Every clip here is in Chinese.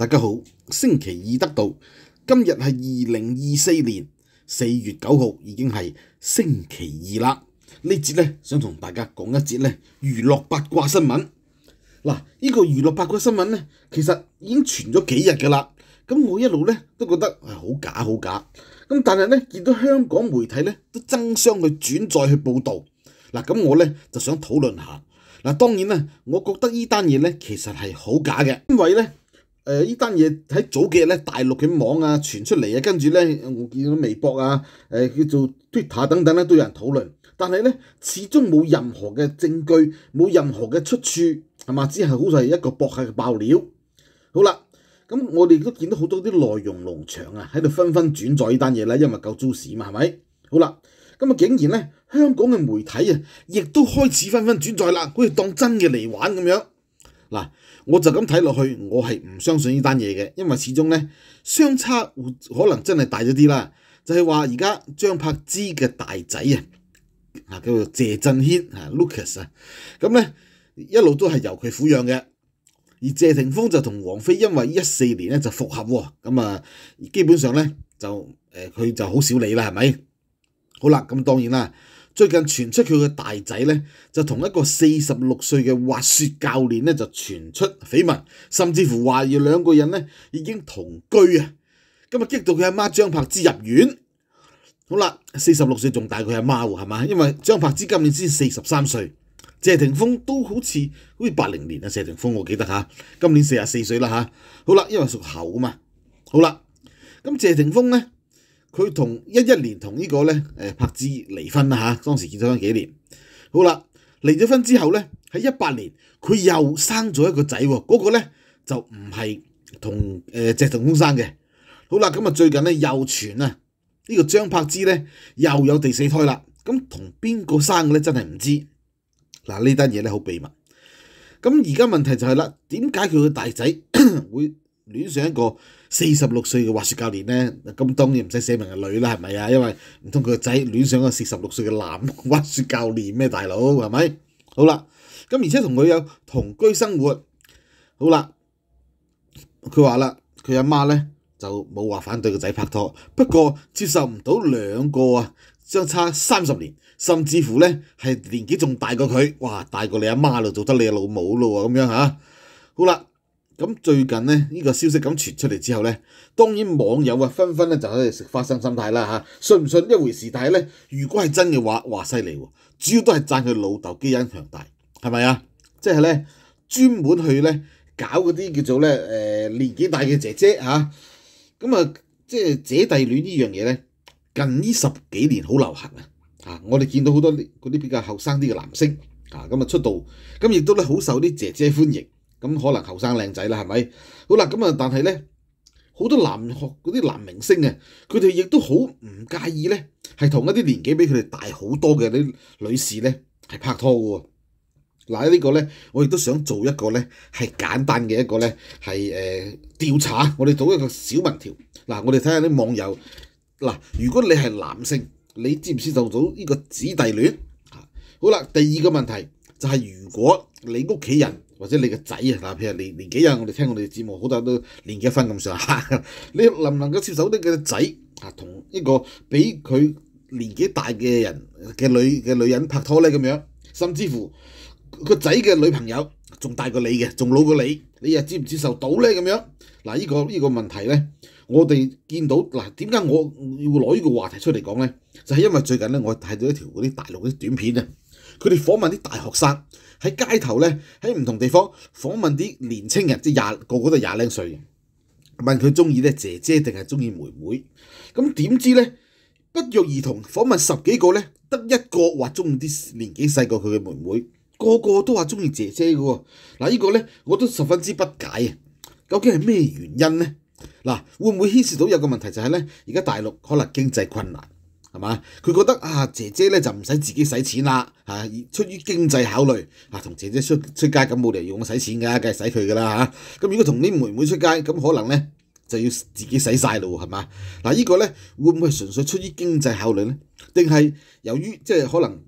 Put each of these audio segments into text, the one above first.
大家好，星期二得到今日系二零二四年四月九号，已经系星期二啦。呢节咧想同大家讲一节咧娱乐八卦新闻。嗱，呢个娱乐八卦新闻咧，其实已经传咗几日噶啦。咁我一路咧都觉得系好假好假。咁但系咧见到香港媒体咧都争相去转载去报道。嗱，咁我咧就想讨论下。嗱，当然啦，我觉得呢单嘢咧其实系好假嘅，因为咧。誒呢單嘢喺早幾日咧大陸嘅網啊傳出嚟啊，跟住咧我見到微博啊，誒叫做 Twitter 等等咧都有人討論，但係咧始終冇任何嘅證據，冇任何嘅出處，係嘛？只係好似係一個博客嘅爆料。好啦，咁我哋都見到好多啲內容農場啊喺度紛紛轉載呢單嘢啦，因為夠都市嘛，係咪？好啦，咁啊竟然咧香港嘅媒體啊，亦都開始紛紛轉載啦，好似當真嘅嚟玩咁樣。嗱，我就咁睇落去，我係唔相信呢單嘢嘅，因為始終咧相差可能真係大咗啲啦。就係話而家張柏芝嘅大仔啊，啊叫做謝振軒啊 Lucas 啊，咁咧一路都係由佢撫養嘅。而謝霆鋒就同王菲因為一四年咧就復合喎，咁啊基本上咧就佢就好少理啦，係咪？好啦，咁當然啦。最近傳出佢嘅大仔咧，就同一個四十六歲嘅滑雪教練咧，就傳出緋聞，甚至乎話要兩個人咧已經同居啊！今日激到佢阿媽張柏芝入院。好啦，四十六歲仲大佢阿媽喎，係嘛？因為張柏芝今年先四十三歲，謝霆鋒都好似好似八零年啊！謝霆鋒我記得嚇，今年四十四歲啦嚇。好啦，因為屬猴嘛。好啦，咁謝霆鋒咧。佢同一一年同呢個咧，誒柏芝離婚啦嚇，當時結咗婚幾年，好啦，離咗婚之後咧，喺一八年佢又生咗一個仔喎，嗰個咧就唔係同誒謝霆鋒生嘅，好啦，咁啊最近咧又傳啊，呢個張柏芝咧又有第四胎啦，咁同邊個生嘅咧真係唔知，嗱呢單嘢咧好秘密，咁而家問題就係啦，點解佢嘅大仔 會？戀上一個四十六歲嘅滑雪教練咧，咁當然唔使寫明係女啦，係咪啊？因為唔通佢個仔戀上個四十六歲嘅男 滑雪教練咩？大佬係咪？好啦，咁而且同佢有同居生活，好啦，佢話啦，佢阿媽咧就冇話反對個仔拍拖，不過接受唔到兩個啊，相差三十年，甚至乎咧係年紀仲大過佢，哇，大過你阿媽咯，做得你老母咯喎，咁樣嚇，好啦。咁最近咧，呢個消息咁傳出嚟之後咧，當然網友啊紛紛咧就喺度食花生心態啦嚇，信唔信一回事。但係咧，如果係真嘅話，話犀利喎，主要都係讚佢老豆基因強大，係咪啊？即係咧，專門去咧搞嗰啲叫做咧誒年紀大嘅姐姐嚇。咁啊，即係姐弟戀呢樣嘢咧，近呢十幾年好流行啊！吓，我哋見到好多嗰啲比較後生啲嘅男星啊，咁啊出道，咁亦都咧好受啲姐姐歡迎。咁可能後生靚仔啦，係咪？好啦，咁啊，但係咧，好多男學嗰啲男明星啊，佢哋亦都好唔介意咧，係同一啲年紀比佢哋大好多嘅啲女士咧，係拍拖嘅喎。嗱呢個咧，我亦都想做一個咧，係簡單嘅一個咧，係誒調查。我哋做一個小問條。嗱，我哋睇下啲網友。嗱，如果你係男性，你知唔知受到呢個子弟戀？好啦，第二個問題就係如果你屋企人。或者你個仔啊，嗱，譬如年年紀啊，我哋聽我哋節目好人都年紀分咁上下，你能唔能夠接受啲嘅仔啊，同一個比佢年紀大嘅人嘅女嘅女人拍拖咧咁樣，甚至乎個仔嘅女朋友仲大過你嘅，仲老過你，你又接唔接受到咧咁樣？嗱，依個依個問題咧，我哋見到嗱，點解我要攞呢個話題出嚟講咧？就係因為最近咧，我睇到一條嗰啲大陸嗰啲短片啊，佢哋訪問啲大學生。喺街頭咧，喺唔同地方訪問啲年青人，即係廿個個都廿零歲，問佢中意咧姐姐定係中意妹妹？咁點知咧不約而同，訪問十幾個咧，得一個話中意啲年紀細過佢嘅妹妹，個個都話中意姐姐嘅喎。嗱，呢個咧我都十分之不解啊！究竟係咩原因咧？嗱，會唔會牽涉到有個問題就係咧，而家大陸可能經濟困難？係嘛？佢覺得啊，姐姐咧就唔使自己使錢啦，嚇！出於經濟考慮，啊，同姐姐出出街咁冇理由用我使錢㗎，梗係使佢㗎啦嚇。咁如果同啲妹妹出街，咁可能咧就要自己使曬咯，係嘛？嗱，依個咧會唔會純粹出於經濟考慮咧？定係由於即係可能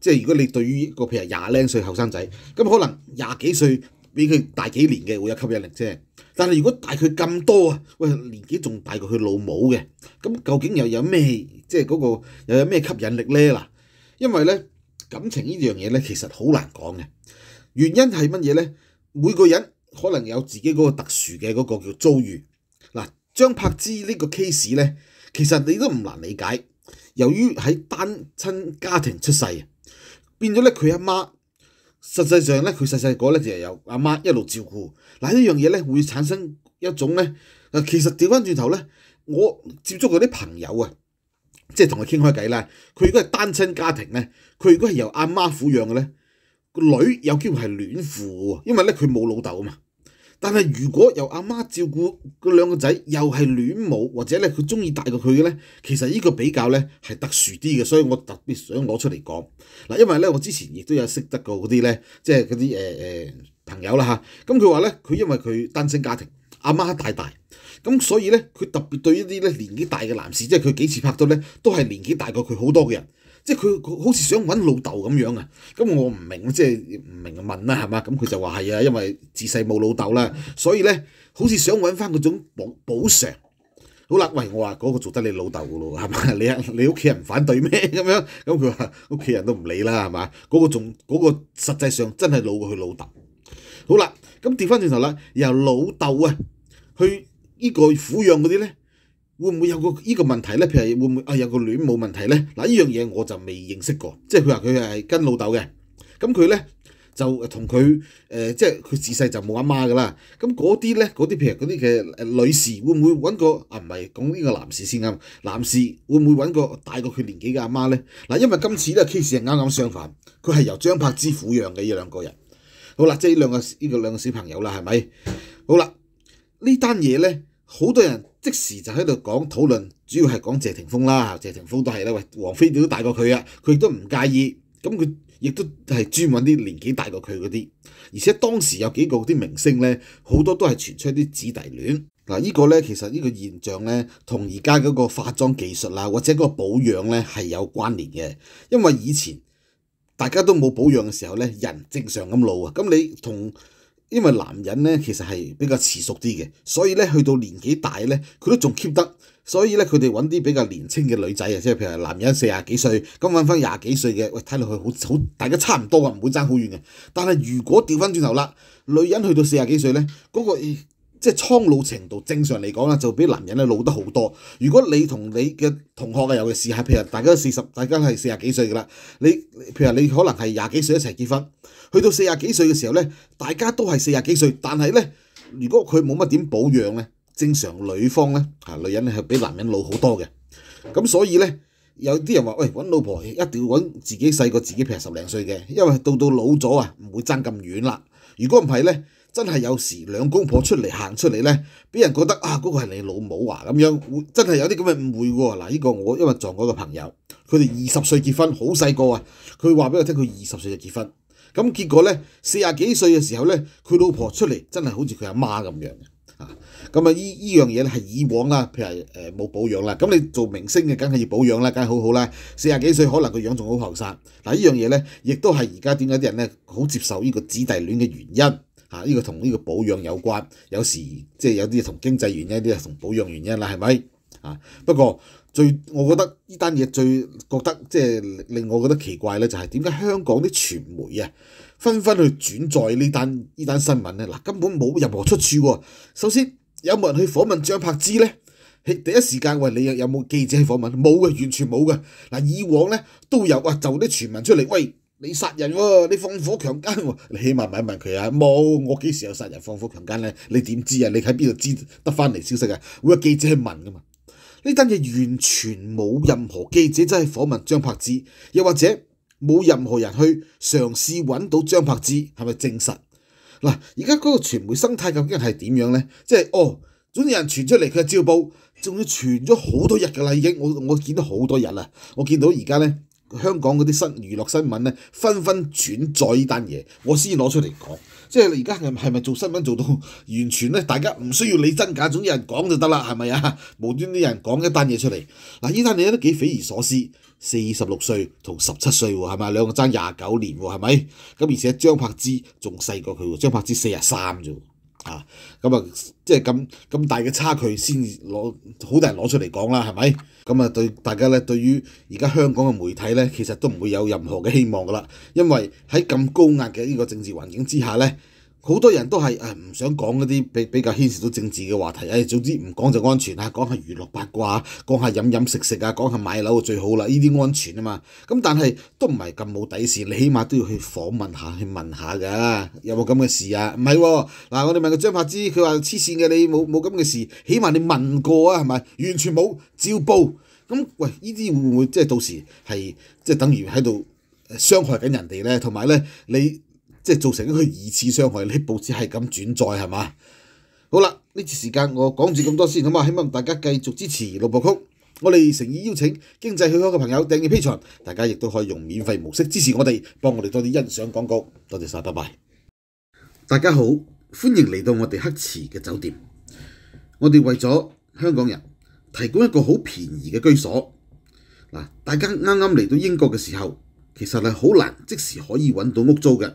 即係如果你對於個譬如廿零歲後生仔，咁可能廿幾歲。比佢大幾年嘅會有吸引力啫，但係如果大佢咁多啊，喂年紀仲大過佢老母嘅，咁究竟又有咩即係嗰個又有咩吸引力咧嗱？因為咧感情呢樣嘢咧其實好難講嘅，原因係乜嘢咧？每個人可能有自己嗰個特殊嘅嗰個叫遭遇嗱。張柏芝呢個 case 咧，其實你都唔難理解，由於喺單親家庭出世，變咗咧佢阿媽。實際上咧，佢細細個咧就係由阿媽一路照顧。嗱呢樣嘢咧會產生一種咧，其實調翻轉頭咧，我接觸嗰啲朋友啊，即係同佢傾開偈啦。佢如果係單親家庭咧，佢如果係由阿媽撫養嘅咧，個女有機會係亂父，因為咧佢冇老豆啊嘛。但系如果由阿媽照顧個兩個仔，又係戀母或者咧佢中意大過佢嘅咧，其實呢個比較咧係特殊啲嘅，所以我特別想攞出嚟講嗱，因為咧我之前亦都有識得過嗰啲咧，即係嗰啲誒誒朋友啦嚇，咁佢話咧佢因為佢單身家庭，阿媽大大，咁所以咧佢特別對一啲咧年紀大嘅男士，即係佢幾次拍到咧都係年紀大過佢好多嘅人。即係佢，好似想揾老豆咁樣啊！咁我唔明，即係唔明問啦，係嘛？咁佢就話係啊，因為自細冇老豆啦，所以咧好似想揾翻嗰種補補償。好啦，喂，我話嗰個做得你老豆噶咯，係嘛？你你屋企人反對咩？咁樣咁佢話屋企人都唔理啦，係嘛？嗰個仲嗰個實際上真係老過佢老豆。好啦，咁跌翻轉頭啦，由老豆啊去呢個撫養嗰啲咧。會唔會有個依個問題咧？譬如會唔會啊有個戀冇問題咧？嗱，依樣嘢我就未認識過，即係佢話佢係跟老豆嘅，咁佢咧就同佢誒，即係佢自細就冇阿媽噶啦。咁嗰啲咧，嗰啲譬如嗰啲嘅女士會唔會揾個啊？唔係講呢個男士先啱，男士會唔會揾個大過佢年紀嘅阿媽咧？嗱，因為今次咧 case 係啱啱相反，佢係由張柏芝撫養嘅呢兩個人。好啦，即係兩個呢個兩個小朋友啦，係咪？好啦，呢單嘢咧。好多人即時就喺度講討論，主要係講謝霆鋒啦，謝霆鋒都係啦。喂，王菲都大過佢啊，佢亦都唔介意，咁佢亦都係專揾啲年紀大過佢嗰啲。而且當時有幾個啲明星呢，好多都係傳出啲子弟戀。嗱，依個呢，其實呢個現象呢，同而家嗰個化妝技術啦，或者嗰個保養呢，係有關聯嘅。因為以前大家都冇保養嘅時候呢，人正常咁老啊。咁你同因為男人咧其實係比較遲熟啲嘅，所以咧去到年紀大咧，佢都仲 keep 得。所以咧佢哋揾啲比較年青嘅女仔啊，即係譬如男人四廿幾歲，咁揾翻廿幾歲嘅，喂睇落去好好，大家差唔多啊，唔會爭好遠嘅。但係如果調翻轉頭啦，女人去到四廿幾歲咧，嗰個即係蒼老程度正常嚟講啦，就比男人咧老得好多。如果你同你嘅同學啊，尤其是係譬如大家四十，大家係四廿幾歲㗎啦，你譬如你可能係廿幾歲一齊結婚。去到四廿幾歲嘅時候咧，大家都係四廿幾歲，但係咧，如果佢冇乜點保養咧，正常女方咧啊，女人係比男人老好多嘅。咁所以咧，有啲人話：喂，揾老婆一定要揾自己細過自己平十零歲嘅，因為到到老咗啊，唔會爭咁遠啦。如果唔係咧，真係有時兩公婆出嚟行出嚟咧，俾人覺得啊，嗰個係你老母啊咁樣，真係有啲咁嘅誤會喎。嗱，呢個我因為撞過一個朋友，佢哋二十歲結婚，好細個啊。佢話俾我聽，佢二十歲就結婚。咁結果咧，四廿幾歲嘅時候咧，佢老婆出嚟真係好似佢阿媽咁樣嘅嚇。咁啊，依依樣嘢咧係以往啦，譬如誒冇保養啦。咁你做明星嘅梗係要保養啦，梗係好好啦。四廿幾歲可能個樣仲好後生。嗱，依樣嘢咧，亦都係而家點解啲人咧好接受呢個子弟戀嘅原因嚇？呢個同呢個保養有關，有時即係有啲同經濟原因，啲啊同保養原因啦，係咪？啊？不過。最我覺得呢單嘢最覺得即係令我覺得奇怪咧，就係點解香港啲傳媒啊，紛紛去轉載呢單呢單新聞咧？嗱，根本冇任何出處喎。首先有冇人去訪問張柏芝咧？喺第一時間喂，你有有冇記者去訪問？冇嘅，完全冇嘅。嗱，以往咧都有啊，就啲傳聞出嚟，喂你殺人喎，你放火強姦喎，你起碼問一問佢啊，冇，我幾時有殺人放火強姦咧？你點知啊？你喺邊度知得翻嚟消息啊？會有記者去問噶嘛？呢單嘢完全冇任何記者真係訪問張柏芝，又或者冇任何人去嘗試揾到張柏芝係咪证實嗱？而家嗰個傳媒生態究竟係點樣呢？即係哦，總有人傳出嚟佢嘅照報，仲要傳咗好多日噶啦已经我我見到好多日啦，我見到而家呢。香港嗰啲新娛樂新聞咧紛紛轉載呢單嘢，我先攞出嚟講。即係而家係係咪做新聞做到完全咧？大家唔需要理真假，總有人講就得啦，係咪啊？無端啲人講一單嘢出嚟。嗱，醫生你都幾匪夷所思，四十六歲同十七歲喎，係咪兩個爭廿九年喎，係咪？咁而且張柏芝仲細過佢喎，張柏芝四廿三咋喎。啊，咁啊，即系咁咁大嘅差距先攞，好多人攞出嚟讲啦，系咪？咁啊，对大家咧，对于而家香港嘅媒体咧，其实都唔会有任何嘅希望噶啦，因为喺咁高压嘅呢个政治环境之下咧。好多人都係誒唔想講嗰啲比比較牽涉到政治嘅話題，誒總之唔講就安全啦，講下娛樂八卦，講下飲飲食食啊，講下買樓最好啦，呢啲安全啊嘛。咁但係都唔係咁冇底線，你起碼都要去訪問下去問下㗎，有冇咁嘅事啊？唔係喎，嗱我哋問個張柏芝，佢話黐線嘅，你冇冇咁嘅事？起碼你問過啊，係咪？完全冇照報。咁喂，呢啲會唔會即係到時係即係等於喺度傷害緊人哋咧？同埋咧你。即係造成一個二次傷害，呢報紙係咁轉載係嘛？好啦，呢次時間我講住咁多先，好嘛？希望大家繼續支持《六部曲》，我哋誠意邀請經濟許可嘅朋友訂義披場，大家亦都可以用免費模式支持我哋，幫我哋多啲欣賞廣告。多謝曬，拜拜！大家好，歡迎嚟到我哋黑池嘅酒店。我哋為咗香港人提供一個好便宜嘅居所。大家啱啱嚟到英國嘅時候，其實係好難即時可以揾到屋租嘅。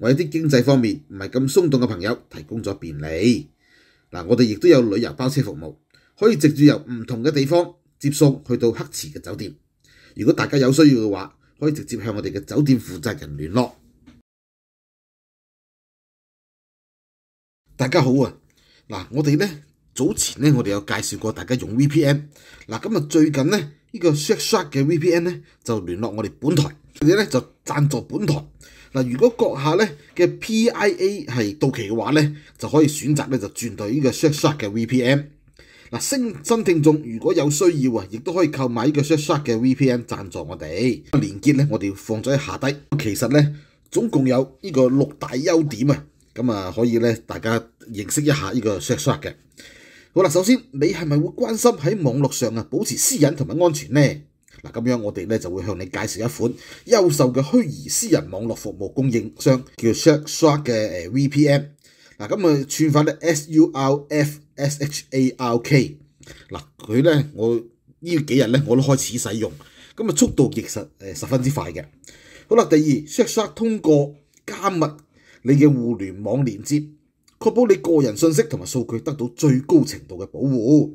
为一啲经济方面唔系咁松动嘅朋友提供咗便利。嗱，我哋亦都有旅游包车服务，可以直接由唔同嘅地方接送去到黑池嘅酒店。如果大家有需要嘅话，可以直接向我哋嘅酒店负责人联络。大家好啊！嗱，我哋咧早前咧我哋有介绍过大家用 VPN。嗱，今日最近咧呢个 s h a c k s h a r k 嘅 VPN 咧就联络我哋本台，佢哋咧就赞助本台。嗱，如果閣下咧嘅 P.I.A 係到期嘅話咧，就可以選擇咧就轉到呢個 s h a s h a 嘅 v p n 嗱，新新聽眾如果有需要啊，亦都可以購買呢個 s h a s h a 嘅 v p n 贊助我哋。連結咧，我哋放咗喺下低。其實咧，總共有呢個六大優點啊，咁啊可以咧大家認識一下呢個 s h a s h a 嘅。好啦，首先你係咪會關心喺網絡上啊保持私隱同埋安全咧？嗱，咁樣我哋咧就會向你介紹一款優秀嘅虛擬私人網絡服務供應商，叫 Shark 嘅 VPN。嗱，咁啊串翻啲 S U R F S H A R K。嗱，佢咧我呢幾日咧我都開始使用，咁啊速度亦实诶十分之快嘅。好啦，第二，Shark 通過加密你嘅互聯網連接，確保你個人信息同埋數據得到最高程度嘅保護。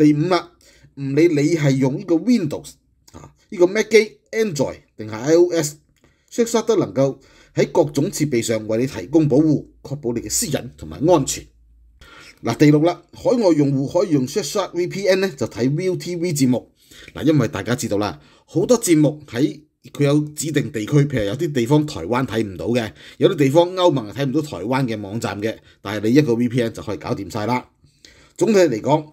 第五啦，唔理你係用呢個 Windows 啊，呢個 Mac 機、Android 定係 i o s s h a z z 都能夠喺各種設備上為你提供保護，確保你嘅私隱同埋安全。嗱，第六啦，海外用户可以用 s h a z z VPN 咧，就睇 Viu TV 節目嗱，因為大家知道啦，好多節目喺佢有指定地區，譬如有啲地方台灣睇唔到嘅，有啲地方歐盟睇唔到台灣嘅網站嘅，但係你一個 VPN 就可以搞掂曬啦。總體嚟講，